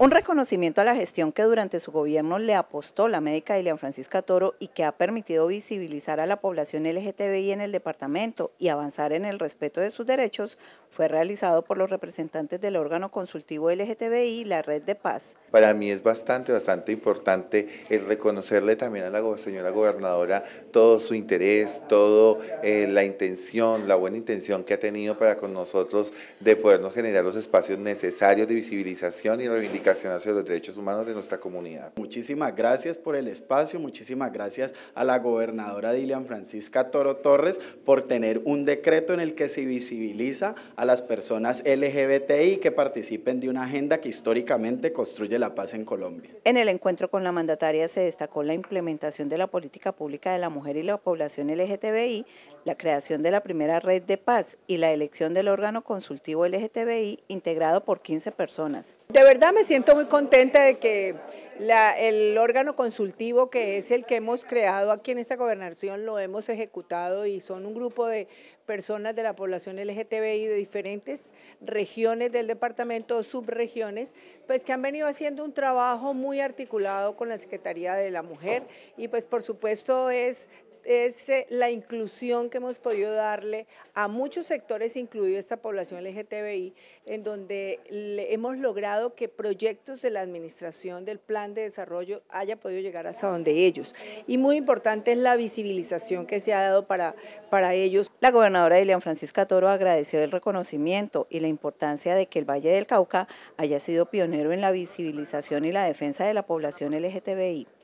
Un reconocimiento a la gestión que durante su gobierno le apostó la médica Ilian Francisca Toro y que ha permitido visibilizar a la población LGTBI en el departamento y avanzar en el respeto de sus derechos, fue realizado por los representantes del órgano consultivo LGTBI, la Red de Paz. Para mí es bastante, bastante importante el reconocerle también a la señora gobernadora todo su interés, toda eh, la intención, la buena intención que ha tenido para con nosotros de podernos generar los espacios necesarios de visibilización y reivindicación hacia los derechos humanos de nuestra comunidad. Muchísimas gracias por el espacio, muchísimas gracias a la gobernadora Dilian Francisca Toro Torres por tener un decreto en el que se visibiliza a las personas LGBTI que participen de una agenda que históricamente construye la paz en Colombia. En el encuentro con la mandataria se destacó la implementación de la política pública de la mujer y la población LGTBI, la creación de la primera red de paz y la elección del órgano consultivo LGTBI integrado por 15 personas. De verdad me siento siento muy contenta de que el órgano consultivo que es el que hemos creado aquí en esta gobernación lo hemos ejecutado y son un grupo de personas de la población LGTBI de diferentes regiones del departamento, subregiones, pues que han venido haciendo un trabajo muy articulado con la Secretaría de la Mujer y pues por supuesto es es la inclusión que hemos podido darle a muchos sectores, incluido esta población LGTBI, en donde hemos logrado que proyectos de la administración del plan de desarrollo haya podido llegar hasta donde ellos. Y muy importante es la visibilización que se ha dado para, para ellos. La gobernadora Elian Francisca Toro agradeció el reconocimiento y la importancia de que el Valle del Cauca haya sido pionero en la visibilización y la defensa de la población LGTBI.